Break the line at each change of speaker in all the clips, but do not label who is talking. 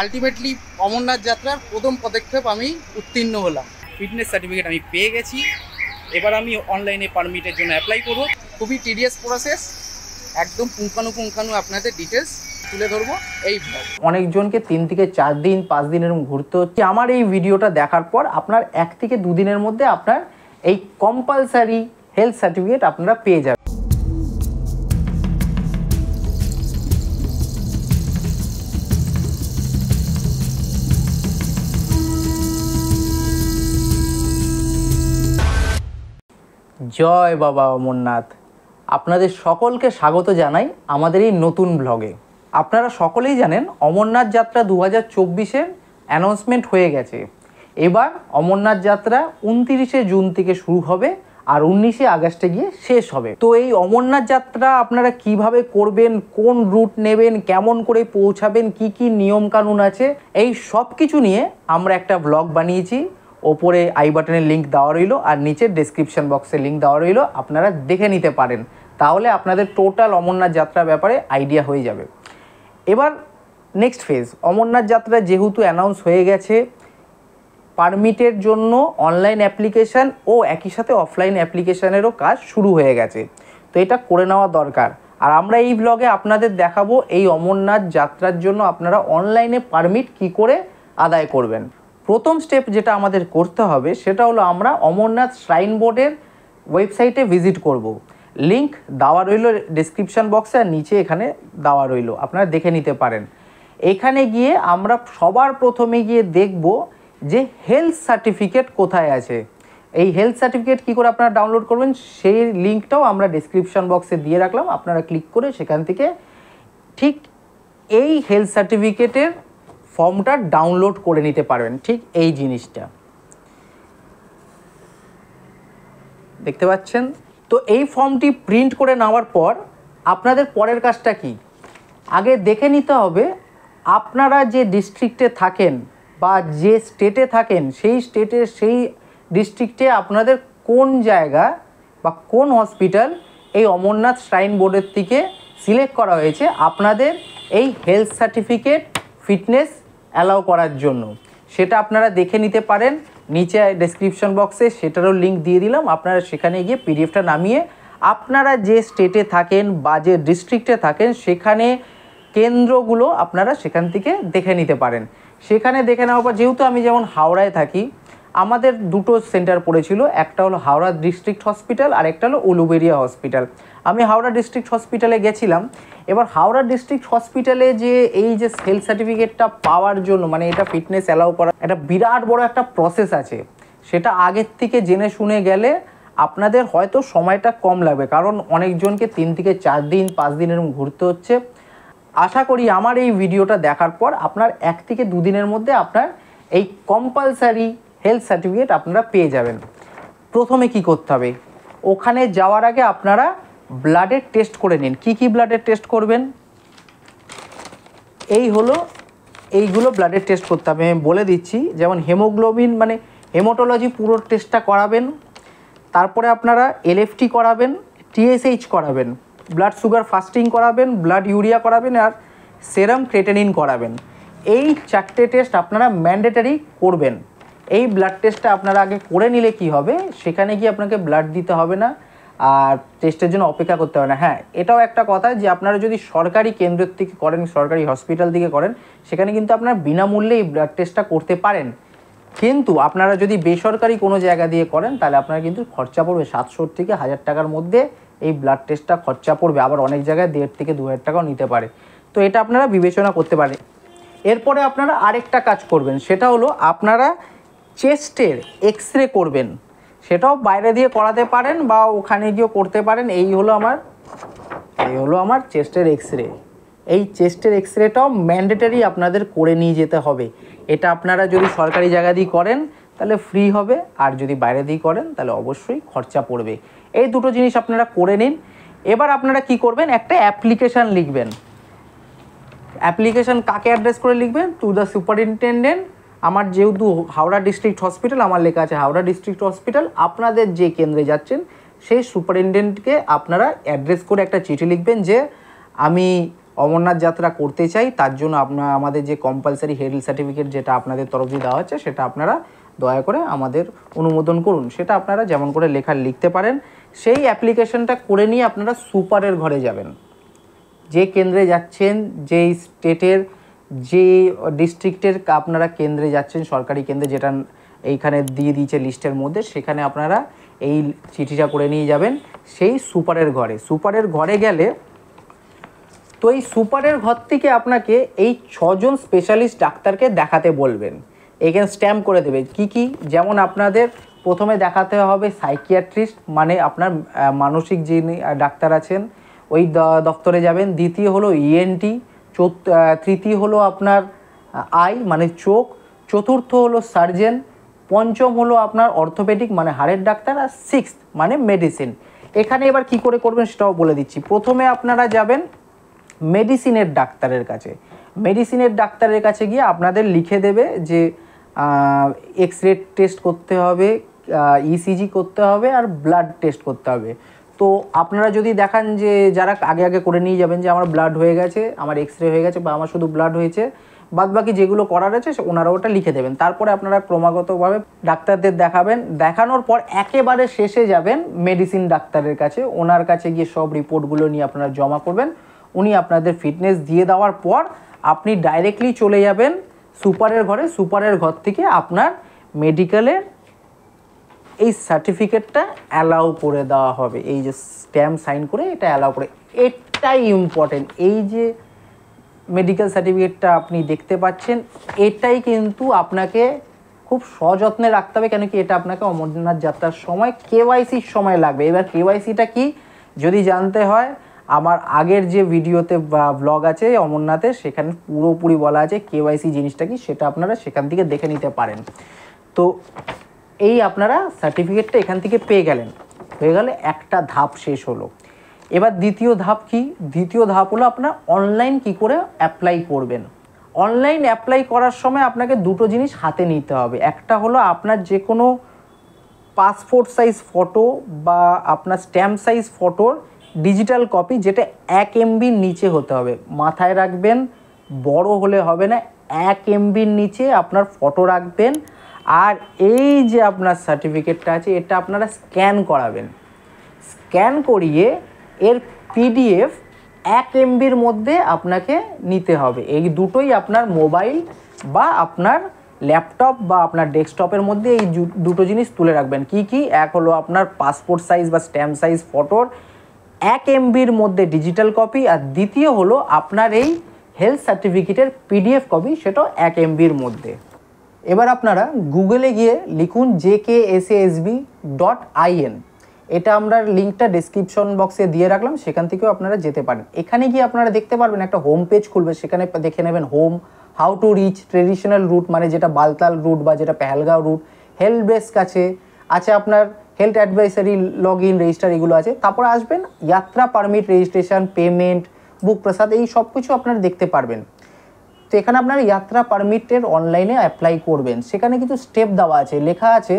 Ultimately Amarnath যাত্রার প্রথম পদক্ষেপ আমি উত্তীর্ণ হলাম ফিটনেস সার্টিফিকেট আমি পেয়ে গেছি এবার আমি অনলাইনে পারমিটের জন্য অ্যাপ্লাই করব খুবই টিডিএস প্রসেস একদম পুঙ্খানুপুঙ্খানু আপনাদের ডিটেলস তুলে ধরবো এই অনেকজনকে তিন থেকে চার দিন পাঁচ দিন এরকম ঘুরতে হচ্ছে আমার এই ভিডিওটা দেখার পর আপনার এক থেকে দুদিনের মধ্যে আপনার এই কম্পালসারি হেলথ সার্টিফিকেট আপনারা পেয়ে যাবেন জয় বাবা অমরনাথ আপনাদের সকলকে স্বাগত জানাই আমাদের এই নতুন ব্লগে আপনারা সকলেই জানেন অমরনাথ যাত্রা দু হাজার চব্বিশের অ্যানাউন্সমেন্ট হয়ে গেছে এবার অমরনাথ যাত্রা উনতিরিশে জুন থেকে শুরু হবে আর উনিশে আগস্টে গিয়ে শেষ হবে তো এই অমরনাথ যাত্রা আপনারা কিভাবে করবেন কোন রুট নেবেন কেমন করে পৌঁছাবেন কি কি নিয়মকানুন আছে এই সব কিছু নিয়ে আমরা একটা ব্লগ বানিয়েছি ওপরে আই বাটনের লিঙ্ক দেওয়া রইলো আর নিচে ডেসক্রিপশন বক্সে লিঙ্ক দেওয়া রইলো আপনারা দেখে নিতে পারেন তাহলে আপনাদের টোটাল অমরনাথ যাত্রার ব্যাপারে আইডিয়া হয়ে যাবে এবার নেক্সট ফেজ অমরনাথ যাত্রা যেহেতু অ্যানাউন্স হয়ে গেছে পারমিটের জন্য অনলাইন অ্যাপ্লিকেশান ও একই সাথে অফলাইন অ্যাপ্লিকেশানেরও কাজ শুরু হয়ে গেছে তো এটা করে নেওয়া দরকার আর আমরা এই ব্লগে আপনাদের দেখাবো এই অমরনাথ যাত্রার জন্য আপনারা অনলাইনে পারমিট কি করে আদায় করবেন প্রথম স্টেপ যেটা আমাদের করতে হবে সেটা হলো আমরা অমরনাথ শ্রাইন বোর্ডের ওয়েবসাইটে ভিজিট করব। লিংক দেওয়া রইল ডিসক্রিপশান বক্সে আর নিচে এখানে দেওয়া রইল আপনারা দেখে নিতে পারেন এখানে গিয়ে আমরা সবার প্রথমে গিয়ে দেখব যে হেলথ সার্টিফিকেট কোথায় আছে এই হেলথ সার্টিফিকেট কী করে আপনারা ডাউনলোড করবেন সেই লিঙ্কটাও আমরা ডিসক্রিপশান বক্সে দিয়ে রাখলাম আপনারা ক্লিক করে সেখান থেকে ঠিক এই হেলথ সার্টিফিকেটের ফর্মটা ডাউনলোড করে নিতে পারবেন ঠিক এই জিনিসটা দেখতে পাচ্ছেন তো এই ফর্মটি প্রিন্ট করে নেওয়ার পর আপনাদের পরের কাজটা কি আগে দেখে নিতে হবে আপনারা যে ডিস্ট্রিক্টে থাকেন বা যে স্টেটে থাকেন সেই স্টেটে সেই ডিস্ট্রিক্টে আপনাদের কোন জায়গা বা কোন হসপিটাল এই অমরনাথ শ্রাইন বোর্ডের থেকে সিলেক্ট করা হয়েছে আপনাদের এই হেলথ সার্টিফিকেট ফিটনেস অ্যালাউ করার জন্য সেটা আপনারা দেখে নিতে পারেন নিচে ডেসক্রিপশন বক্সে সেটারও লিঙ্ক দিয়ে দিলাম আপনারা সেখানে গিয়ে পিডিএফটা নামিয়ে আপনারা যে স্টেটে থাকেন বা যে ডিস্ট্রিক্টে থাকেন সেখানে কেন্দ্রগুলো আপনারা সেখান থেকে দেখে নিতে পারেন সেখানে দেখে নেওয়ার পর যেহেতু আমি যেমন হাওড়ায় থাকি আমাদের দুটো সেন্টার পড়েছিল একটা হলো হাওড়া ডিস্ট্রিক্ট হসপিটাল আর একটা হলো উলুবেরিয়া হসপিটাল আমি হাওড়া ডিস্ট্রিক্ট হসপিটালে গেছিলাম এবার হাওড়া ডিস্ট্রিক্ট হসপিটালে যে এই যে সেল সার্টিফিকেটটা পাওয়ার জন্য মানে এটা ফিটনেস অ্যালাউ করা একটা বিরাট বড় একটা প্রসেস আছে সেটা আগের থেকে জেনে শুনে গেলে আপনাদের হয়তো সময়টা কম লাগবে কারণ অনেকজনকে তিন থেকে চার দিন পাঁচ দিন এরকম ঘুরতে হচ্ছে আশা করি আমার এই ভিডিওটা দেখার পর আপনার এক থেকে দুদিনের মধ্যে আপনার এই কম্পালসারি হেলথ সার্টিফিকেট আপনারা পেয়ে যাবেন প্রথমে কি করতে হবে ওখানে যাওয়ার আগে আপনারা ব্লাডের টেস্ট করে নিন কি কি ব্লাডের টেস্ট করবেন এই হলো এইগুলো ব্লাডের টেস্ট করতে হবে আমি বলে দিচ্ছি যেমন হেমোগ্লোবিন মানে হেমোটোলজি পুরো টেস্টটা করাবেন তারপরে আপনারা এলএফটি করাবেন টিএসএইচ করাবেন ব্লাড সুগার ফাস্টিং করাবেন ব্লাড ইউরিয়া করাবেন আর সেরাম ক্রেটেনিন করাবেন এই চারটে টেস্ট আপনারা ম্যান্ডেটারি করবেন এই ব্লাড টেস্টটা আপনারা আগে করে নিলে কি হবে সেখানে গিয়ে আপনাকে ব্লাড দিতে হবে না আর টেস্টের জন্য অপেক্ষা করতে হবে না হ্যাঁ এটাও একটা কথা যে আপনারা যদি সরকারি কেন্দ্রের থেকে করেন সরকারি হসপিটাল থেকে করেন সেখানে কিন্তু আপনারা বিনামূল্যে এই ব্লাড টেস্টটা করতে পারেন কিন্তু আপনারা যদি বেসরকারি কোনো জায়গা দিয়ে করেন তাহলে আপনারা কিন্তু খরচা পড়বে সাতশো থেকে হাজার টাকার মধ্যে এই ব্লাড টেস্টটা খরচা পড়বে আবার অনেক জায়গায় দেড় থেকে দু হাজার টাকাও নিতে পারে তো এটা আপনারা বিবেচনা করতে পারে এরপরে আপনারা আরেকটা কাজ করবেন সেটা হলো আপনারা চেস্টের এক্স রে করবেন সেটাও বাইরে দিয়ে করাতে পারেন বা ওখানে গিয়েও করতে পারেন এই হলো আমার এই হলো আমার চেস্টের এক্স রে এই চেস্টের এক্স রেটাও ম্যান্ডেটারি আপনাদের করে নিয়ে যেতে হবে এটা আপনারা যদি সরকারি জায়গা দিয়ে করেন তাহলে ফ্রি হবে আর যদি বাইরে দিয়ে করেন তাহলে অবশ্যই খরচা পড়বে এই দুটো জিনিস আপনারা করে নিন এবার আপনারা কি করবেন একটা অ্যাপ্লিকেশান লিখবেন অ্যাপ্লিকেশান কাকে অ্যাড্রেস করে লিখবেন টু দ্য সুপারিনটেন্ডেন্ট আমার যেহেতু হাওড়া ডিস্ট্রিক্ট হসপিটাল আমার লেখা আছে হাওড়া ডিস্ট্রিক্ট হসপিটাল আপনাদের যে কেন্দ্রে যাচ্ছেন সেই সুপারিনটেন্ডেন্টকে আপনারা অ্যাড্রেস করে একটা চিঠি লিখবেন যে আমি অমরনাথ যাত্রা করতে চাই তার জন্য আপনার আমাদের যে কম্পালসারি হেলথ সার্টিফিকেট যেটা আপনাদের তরফ দিয়ে দেওয়া হচ্ছে সেটা আপনারা দয়া করে আমাদের অনুমোদন করুন সেটা আপনারা যেমন করে লেখা লিখতে পারেন সেই অ্যাপ্লিকেশনটা করে নিয়ে আপনারা সুপারের ঘরে যাবেন যে কেন্দ্রে যাচ্ছেন যেই স্টেটের যে ডিস্ট্রিক্টের আপনারা কেন্দ্রে যাচ্ছেন সরকারি কেন্দ্রে যেটা এইখানে দিয়ে দিয়েছে লিস্টের মধ্যে সেখানে আপনারা এই চিঠিটা করে নিয়ে যাবেন সেই সুপারের ঘরে সুপারের ঘরে গেলে তো এই সুপারের ঘর থেকে আপনাকে এই ছজন স্পেশালিস্ট ডাক্তারকে দেখাতে বলবেন এখানে স্ট্যাম্প করে দেবে কি কি যেমন আপনাদের প্রথমে দেখাতে হবে সাইকিয়াট্রিস্ট মানে আপনার মানসিক যিনি ডাক্তার আছেন ওই দপ্তরে যাবেন দ্বিতীয় হলো ইএনটি e তৃতীয় হলো আপনার আই মানে চোখ চতুর্থ হলো সার্জেন পঞ্চম হলো আপনার অর্থোপেডিক মানে হাড়ের ডাক্তার আর সিক্স মানে মেডিসিন এখানে এবার কি করে করবেন সেটাও বলে দিচ্ছি প্রথমে আপনারা যাবেন মেডিসিনের ডাক্তারের কাছে মেডিসিনের ডাক্তারের কাছে গিয়ে আপনাদের লিখে দেবে যে এক্স রে টেস্ট করতে হবে ইসিজি করতে হবে আর ব্লাড টেস্ট করতে হবে তো আপনারা যদি দেখান যে যারা আগে আগে করে নিয়ে যাবেন যে আমার ব্লাড হয়ে গেছে আমার এক্স রে হয়ে গেছে বা আমার শুধু ব্লাড হয়েছে বাদ বাকি যেগুলো করার আছে ওনারা ওটা লিখে দেবেন তারপরে আপনারা ক্রমাগতভাবে ডাক্তারদের দেখাবেন দেখানোর পর একেবারে শেষে যাবেন মেডিসিন ডাক্তারের কাছে ওনার কাছে গিয়ে সব রিপোর্টগুলো নিয়ে আপনারা জমা করবেন উনি আপনাদের ফিটনেস দিয়ে দেওয়ার পর আপনি ডাইরেক্টলি চলে যাবেন সুপারের ঘরে সুপারের ঘর থেকে আপনার মেডিকেলের এই সার্টিফিকেটটা অ্যালাউ করে দেওয়া হবে এই যে স্ট্যাম্প সাইন করে এটা অ্যালাউ করে এটাই ইম্পর্টেন্ট এই যে মেডিকেল সার্টিফিকেটটা আপনি দেখতে পাচ্ছেন এটাই কিন্তু আপনাকে খুব সযত্নে রাখতে হবে কেন কি এটা আপনাকে অমরনাথ যাত্রার সময় কেওয়াইসির সময় লাগবে এবার কেওয়াইসিটা কি যদি জানতে হয় আমার আগের যে ভিডিওতে ব্লগ আছে অমরনাথের সেখানে পুরোপুরি বলা আছে কেওয়াইসি জিনিসটা কি সেটা আপনারা সেখান থেকে দেখে নিতে পারেন তো এই আপনারা সার্টিফিকেটটা এখান থেকে পেয়ে গেলেন হয়ে গেলে একটা ধাপ শেষ হলো এবার দ্বিতীয় ধাপ কি দ্বিতীয় ধাপ হলো আপনার অনলাইন কি করে অ্যাপ্লাই করবেন অনলাইন অ্যাপ্লাই করার সময় আপনাকে দুটো জিনিস হাতে নিতে হবে একটা হলো আপনার যে কোনো পাসপোর্ট সাইজ ফটো বা আপনার স্ট্যাম্প সাইজ ফটোর ডিজিটাল কপি যেটা এক এমবির নিচে হতে হবে মাথায় রাখবেন বড় হলে হবে না এক এমবির নিচে আপনার ফটো রাখবেন আর এই যে আপনার সার্টিফিকেটটা আছে এটা আপনারা স্ক্যান করাবেন স্ক্যান করিয়ে এর পিডিএফ এক এমবির মধ্যে আপনাকে নিতে হবে এই দুটোই আপনার মোবাইল বা আপনার ল্যাপটপ বা আপনার ডেস্কটপের মধ্যে এই দুটো জিনিস তুলে রাখবেন কি কি এক হলো আপনার পাসপোর্ট সাইজ বা স্ট্যাম্প সাইজ ফটোর এক এমবির মধ্যে ডিজিটাল কপি আর দ্বিতীয় হলো আপনার এই হেলথ সার্টিফিকেটের পিডিএফ কপি সেটাও এক এমবির মধ্যে এবার আপনারা গুগলে গিয়ে লিখুন J K S S B dot IN এটা আমরা লিঙ্কটা ডিসক্রিপশন বক্সে দিয়ে রাখলাম সেখান থেকেও আপনারা যেতে পারেন এখানে গিয়ে আপনারা দেখতে পারবেন একটা হোম পেজ খুলবে সেখানে দেখে নেবেন home how to reach traditional route মানে যেটা বালতাল রুট বা যেটা পেহেলগাঁও রুট হেল্প ডেস্ক আছে আছে আপনার health advisory log in register এগুলো আছে তারপর আসবেন যাত্রা permit registration payment book prasad এই সব কিছু আপনারা দেখতে পারবেন সেখানে আপনার যাত্রা পারমিটের অনলাইনে অ্যাপ্লাই করবেন সেখানে কিছু স্টেপ দেওয়া আছে লেখা আছে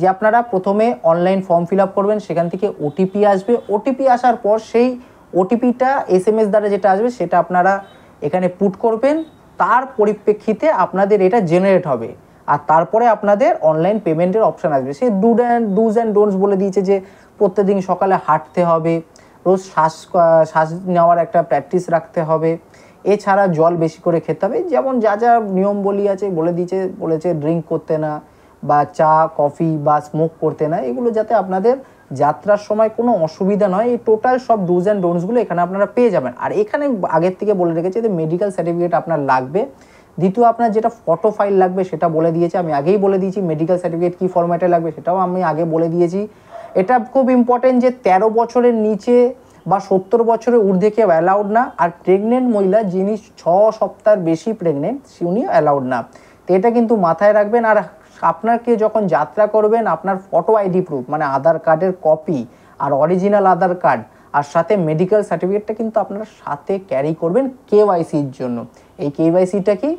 যে আপনারা প্রথমে অনলাইন ফর্ম ফিল করবেন সেখান থেকে ওটিপি আসবে ওটিপি আসার পর সেই ওটিপিটা এস এম এস দ্বারা যেটা আসবে সেটা আপনারা এখানে পুট করবেন তার পরিপ্রেক্ষিতে আপনাদের এটা জেনারেট হবে আর তারপরে আপনাদের অনলাইন পেমেন্টের অপশান আসবে সে do's and do's and don'ts বলে দিয়েছে যে প্রত্যেকদিন সকালে হাঁটতে হবে রোজ শ্বাস শ্বাস নেওয়ার একটা প্র্যাকটিস রাখতে হবে এছাড়া জল বেশি করে খেতে হবে যেমন যা যা নিয়ম বলি আছে বলে দিয়েছে বলেছে ড্রিঙ্ক করতে না বা চা কফি বা স্মোক করতে না এগুলো যাতে আপনাদের যাত্রার সময় কোনো অসুবিধা নয় এই টোটাল সব ডুজ অ্যান্ড ডোনসগুলো এখানে আপনারা পেয়ে যাবেন আর এখানে আগের থেকে বলে রেখেছে যে মেডিকেল সার্টিফিকেট আপনার লাগবে দ্বিতীয় আপনার যেটা ফটো ফাইল লাগবে সেটা বলে দিয়েছে আমি আগেই বলে দিয়েছি মেডিকেল সার্টিফিকেট কী ফরম্যাটে লাগবে সেটাও আমি আগে বলে দিয়েছি এটা খুব ইম্পর্টেন্ট যে ১৩ বছরের নিচে বা সত্তর বছরের ঊর্ধ্বে কেউ অ্যালাউড না আর প্রেগনেন্ট মহিলা যিনি ছ সপ্তাহের বেশি প্রেগনেন্ট উনি অ্যালাউড না তো এটা কিন্তু মাথায় রাখবেন আর আপনাকে যখন যাত্রা করবেন আপনার ফটো আইডি প্রুফ মানে আধার কার্ডের কপি আর অরিজিনাল আধার কার্ড আর সাথে মেডিকেল সার্টিফিকেটটা কিন্তু আপনার সাথে ক্যারি করবেন কেওয়াইসির জন্য এই কেওয়াইসিটা কি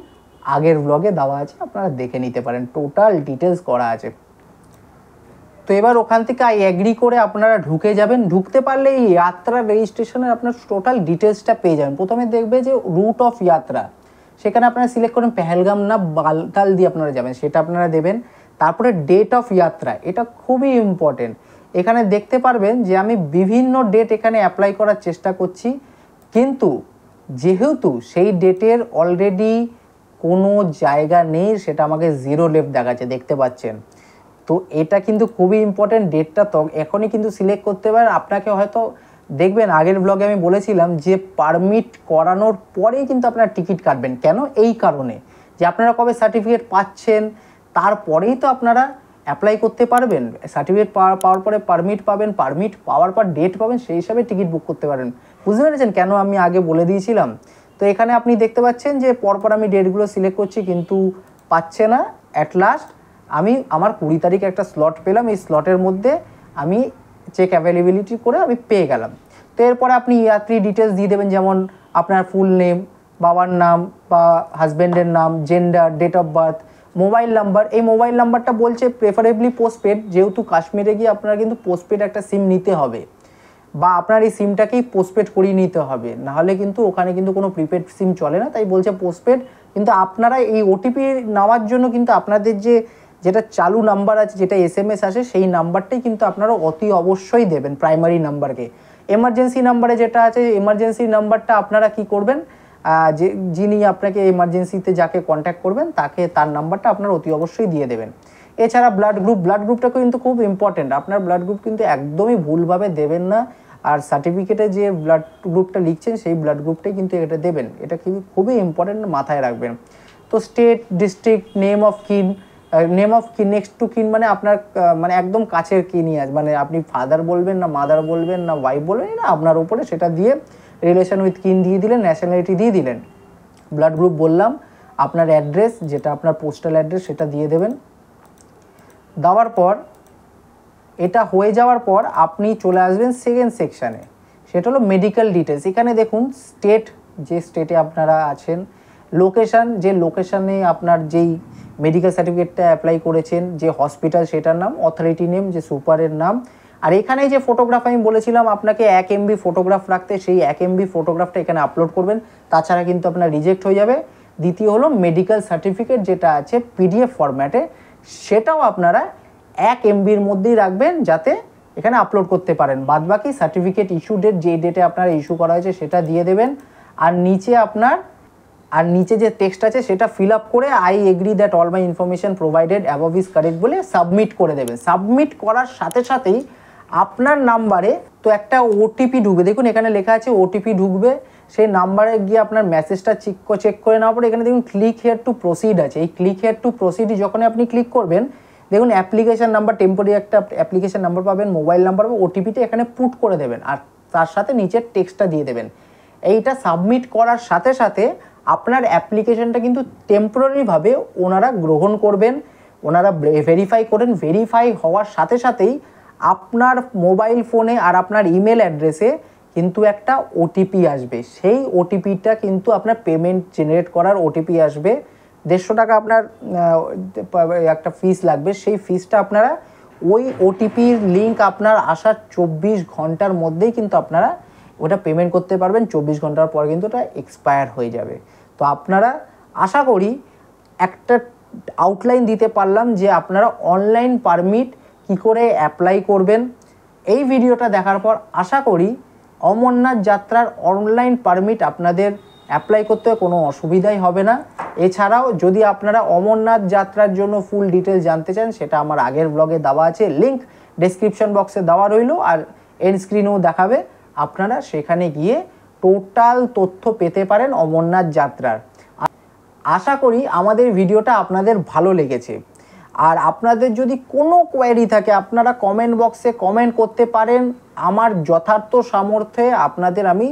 আগের ব্লগে দেওয়া আছে আপনারা দেখে নিতে পারেন টোটাল ডিটেলস করা আছে তো এবার ওখান থেকে আই অ্যাগ্রি করে আপনারা ঢুকে যাবেন ঢুকতে পারলে এই যাত্রা রেজিস্ট্রেশনের আপনার টোটাল ডিটেলসটা পেয়ে যাবেন প্রথমে দেখবে যে রুট অফ যাত্রা সেখানে আপনারা সিলেক্ট করেন পেহেলগাম না বালতাল দিয়ে আপনারা যাবেন সেটা আপনারা দেবেন তারপরে ডেট অফ যাত্রা এটা খুবই ইম্পর্টেন্ট এখানে দেখতে পারবেন যে আমি বিভিন্ন ডেট এখানে অ্যাপ্লাই করার চেষ্টা করছি কিন্তু যেহেতু সেই ডেটের অলরেডি কোনো জায়গা নেই সেটা আমাকে জিরো লেফট দেখাচ্ছে দেখতে পাচ্ছেন তো এটা কিন্তু খুবই ইম্পর্ট্যান্ট ডেটটা তো এখনই কিন্তু সিলেক্ট করতে পারেন আপনাকে হয়তো দেখবেন আগের ব্লগে আমি বলেছিলাম যে পারমিট করানোর পরেই কিন্তু আপনার টিকিট কাটবেন কেন এই কারণে যে আপনারা কবে সার্টিফিকেট পাচ্ছেন তারপরেই তো আপনারা অ্যাপ্লাই করতে পারবেন সার্টিফিকেট পাওয়ার পরে পারমিট পাবেন পারমিট পাওয়ার পর ডেট পাবেন সেই হিসাবে টিকিট বুক করতে পারেন বুঝতে পেরেছেন কেন আমি আগে বলে দিয়েছিলাম তো এখানে আপনি দেখতে পাচ্ছেন যে পরপর আমি ডেটগুলো সিলেক্ট করছি কিন্তু পাচ্ছে না অ্যাট লাস্ট আমি আমার কুড়ি তারিখে একটা স্লট পেলাম এই স্লটের মধ্যে আমি চেক অ্যাভেলেবিলিটি করে আমি পেয়ে গেলাম তো এরপরে আপনি ইয়াত্রি ডিটেলস দিয়ে দেবেন যেমন আপনার ফুল নেম বাবার নাম বা হাজব্যান্ডের নাম gender date of birth mobile number এই মোবাইল নাম্বারটা বলছে প্রেফারেবলি পোস্টপেড যেহেতু কাশ্মীরে গিয়ে আপনার কিন্তু পোস্টপেড একটা সিম নিতে হবে বা আপনার এই সিমটাকেই পোস্টপেড করিয়ে নিতে হবে নাহলে কিন্তু ওখানে কিন্তু কোনো প্রিপেড সিম চলে না তাই বলছে পোস্টপেড কিন্তু আপনারা এই ওটিপি নেওয়ার জন্য কিন্তু আপনাদের যে যেটা চালু নাম্বার আছে যেটা এস এম এস আসে সেই নাম্বারটাই কিন্তু আপনারা অতি অবশ্যই দেবেন প্রাইমারি নাম্বারকে এমার্জেন্সি নাম্বারে যেটা আছে এমার্জেন্সি নাম্বারটা আপনারা কি করবেন যে যিনি আপনাকে এমার্জেন্সিতে যাকে কন্ট্যাক্ট করবেন তাকে তার নাম্বারটা আপনার অতি অবশ্যই দিয়ে দেবেন এছাড়া ব্লাড গ্রুপ ব্লাড গ্রুপটা কিন্তু খুব ইম্পর্টেন্ট আপনার ব্লাড গ্রুপ কিন্তু একদমই ভুলভাবে দেবেন না আর সার্টিফিকেটে যে ব্লাড গ্রুপটা লিখছেন সেই ব্লাড গ্রুপটাই কিন্তু এটা দেবেন এটা কিন্তু খুবই ইম্পর্টেন্ট মাথায় রাখবেন তো state district name of kin name of kin next to kin মানে আপনার মানে একদম কাছের কিনই আছে মানে আপনি ফাদার বলবেন না মাদার বলবেন না ওয়াইফ বলবেন না আপনার ওপরে সেটা দিয়ে রিলেশন উইথ কিন দিয়ে দিলেন ন্যাশনালিটি দিয়ে দিলেন ব্লাড গ্রুপ বললাম আপনার অ্যাড্রেস যেটা আপনার পোস্টাল অ্যাড্রেস সেটা দিয়ে দেবেন দেওয়ার পর এটা হয়ে যাওয়ার পর আপনি চলে আসবেন সেকেন্ড সেকশানে সেটা হলো মেডিকেল ডিটেলস এখানে দেখুন স্টেট যে স্টেটে আপনারা আছেন লোকেশান যে লোকেশানে আপনার যেই মেডিকেল সার্টিফিকেটটা অ্যাপ্লাই করেছেন যে হসপিটাল সেটার নাম অথরিটি নেম যে সুপারের নাম আর এখানে যে ফটোগ্রাফ আমি বলেছিলাম আপনাকে এক এমবি ফটোগ্রাফ রাখতে সেই এক এমবি ফটোগ্রাফটা এখানে আপলোড করবেন তাছাড়া কিন্তু আপনার রিজেক্ট হয়ে যাবে দ্বিতীয় হলো মেডিকেল সার্টিফিকেট যেটা আছে পিডিএফ ফরম্যাটে সেটাও আপনারা এক এমবির মধ্যেই রাখবেন যাতে এখানে আপলোড করতে পারেন বাদবাকি সার্টিফিকেট ইস্যু ডেট যে ডেটে আপনারা ইস্যু করা হয়েছে সেটা দিয়ে দেবেন আর নিচে আপনার আর নিচে যে টেক্সট আছে সেটা ফিল আপ করে I agree that all my information provided above is correct বলে সাবমিট করে দেবেন সাবমিট করার সাথে সাথেই আপনার নাম্বারে তো একটা ওটিপি ঢুকবে দেখুন এখানে লেখা আছে ওটিপি ঢুকবে সেই নাম্বারে গিয়ে আপনার মেসেজটা চেক চেক করে নেওয়ার পরে এখানে দেখুন ক্লিক হেয়ার টু প্রসিড আছে এই ক্লিক হেয়ার টু প্রসিড যখন আপনি ক্লিক করবেন দেখুন অ্যাপ্লিকেশান নাম্বার টেম্পোরি একটা অ্যাপ্লিকেশান নাম্বার পাবেন মোবাইল নাম্বার পাবেন ওটিপিটা এখানে পুট করে দেবেন আর তার সাথে নিচের টেক্সটটা দিয়ে দেবেন এইটা সাবমিট করার সাথে সাথে আপনার অ্যাপ্লিকেশনটা কিন্তু টেম্পোরারিভাবে ওনারা গ্রহণ করবেন ওনারা ভেরিফাই করেন ভেরিফাই হওয়ার সাথে সাথেই আপনার মোবাইল ফোনে আর আপনার ইমেল অ্যাড্রেসে কিন্তু একটা ওটিপি আসবে সেই ওটিপিটা কিন্তু আপনার পেমেন্ট জেনারেট করার ওটিপি আসবে দেড়শো টাকা আপনার একটা ফিস লাগবে সেই ফিসটা আপনারা ওই ওটিপির লিঙ্ক আপনার আসার চব্বিশ ঘন্টার মধ্যেই কিন্তু আপনারা ওটা পেমেন্ট করতে পারবেন চব্বিশ ঘন্টার পর কিন্তু ওটা এক্সপায়ার হয়ে যাবে তো আপনারা আশা করি একটা আউটলাইন দিতে পারলাম যে আপনারা অনলাইন পারমিট কি করে অ্যাপ্লাই করবেন এই ভিডিওটা দেখার পর আশা করি অমরনাথ যাত্রার অনলাইন পারমিট আপনাদের অ্যাপ্লাই করতে কোনো অসুবিধাই হবে না এছাড়াও যদি আপনারা অমরনাথ যাত্রার জন্য ফুল ডিটেলস জানতে চান সেটা আমার আগের ব্লগে দেওয়া আছে লিঙ্ক ডেসক্রিপশন বক্সে দেওয়া রইল আর এন্ড স্ক্রিনেও দেখাবে আপনারা সেখানে গিয়ে টোটাল তথ্য পেতে পারেন অমরনাথ যাত্রার আশা করি আমাদের ভিডিওটা আপনাদের ভালো লেগেছে আর আপনাদের যদি কোনো কোয়ারি থাকে আপনারা কমেন্ট বক্সে কমেন্ট করতে পারেন আমার যথার্থ সামর্থ্যে আপনাদের আমি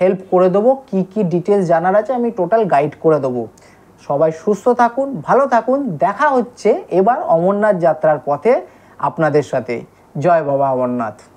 হেল্প করে দেবো কি কি ডিটেলস জানার আছে আমি টোটাল গাইড করে দেবো সবাই সুস্থ থাকুন ভালো থাকুন দেখা হচ্ছে এবার অমরনাথ যাত্রার পথে আপনাদের সাথে জয় বাবা অমরনাথ